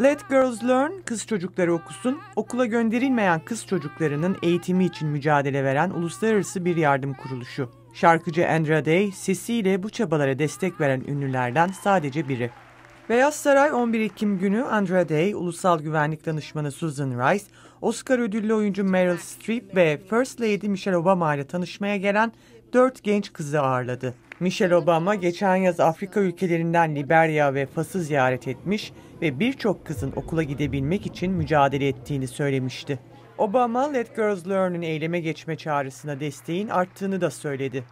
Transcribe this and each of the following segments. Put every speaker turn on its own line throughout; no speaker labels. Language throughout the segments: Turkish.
Let Girls Learn, Kız Çocukları Okusun, okula gönderilmeyen kız çocuklarının eğitimi için mücadele veren uluslararası bir yardım kuruluşu. Şarkıcı Andra Day, sesiyle bu çabalara destek veren ünlülerden sadece biri. Beyaz Saray 11 Ekim günü Andra Day, Ulusal Güvenlik Danışmanı Susan Rice, Oscar ödüllü oyuncu Meryl Streep ve First Lady Michelle Obama ile tanışmaya gelen dört genç kızı ağırladı. Michelle Obama geçen yaz Afrika ülkelerinden Liberya ve Fas'ı ziyaret etmiş ve birçok kızın okula gidebilmek için mücadele ettiğini söylemişti. Obama, Let Girls Learn'ın eyleme geçme çağrısına desteğin arttığını da söyledi.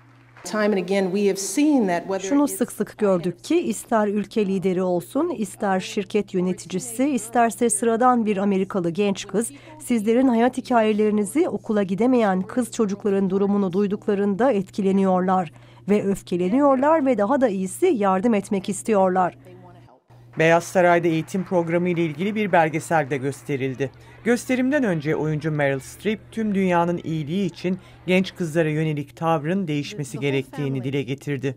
Şunu sık sık gördük ki ister ülke lideri olsun, ister şirket yöneticisi, isterse sıradan bir Amerikalı genç kız, sizlerin hayat hikayelerinizi okula gidemeyen kız çocukların durumunu duyduklarında etkileniyorlar ve öfkeleniyorlar ve daha da iyisi yardım etmek istiyorlar.
Beyaz Saray'da eğitim programı ile ilgili bir belgesel de gösterildi. Gösterimden önce oyuncu Meryl Streep tüm dünyanın iyiliği için genç kızlara yönelik tavrın değişmesi gerektiğini dile getirdi.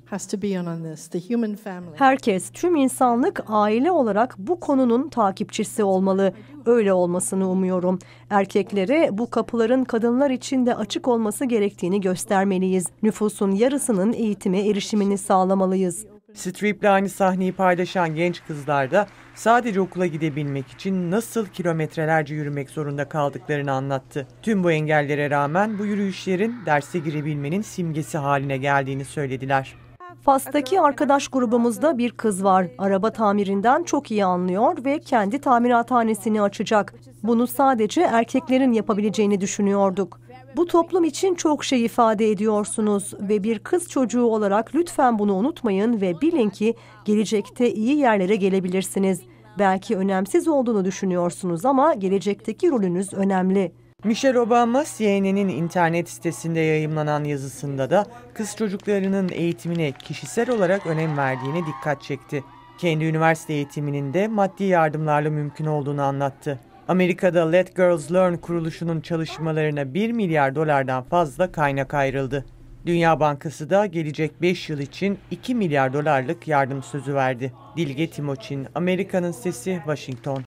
Herkes, tüm insanlık aile olarak bu konunun takipçisi olmalı. Öyle olmasını umuyorum. Erkeklere bu kapıların kadınlar için de açık olması gerektiğini göstermeliyiz. Nüfusun yarısının eğitime erişimini
sağlamalıyız. Strip'le aynı sahneyi paylaşan genç kızlar da sadece okula gidebilmek için nasıl kilometrelerce yürümek zorunda kaldıklarını anlattı. Tüm bu engellere rağmen bu yürüyüşlerin derse girebilmenin simgesi haline geldiğini söylediler. Fas'taki
arkadaş grubumuzda bir kız var. Araba tamirinden çok iyi anlıyor ve kendi tamirhanesini açacak. Bunu sadece erkeklerin yapabileceğini düşünüyorduk. Bu toplum için çok şey ifade ediyorsunuz ve bir kız çocuğu olarak lütfen bunu unutmayın ve bilin ki gelecekte iyi yerlere gelebilirsiniz. Belki önemsiz olduğunu düşünüyorsunuz ama gelecekteki rolünüz önemli.
Michelle Obama CNN'in internet sitesinde yayımlanan yazısında da kız çocuklarının eğitimine kişisel olarak önem verdiğine dikkat çekti. Kendi üniversite eğitiminin de maddi yardımlarla mümkün olduğunu anlattı. Amerika'da Let Girls Learn kuruluşunun çalışmalarına 1 milyar dolardan fazla kaynak ayrıldı. Dünya Bankası da gelecek 5 yıl için 2 milyar dolarlık yardım sözü verdi. Dilge Timoçin, Amerika'nın Sesi, Washington.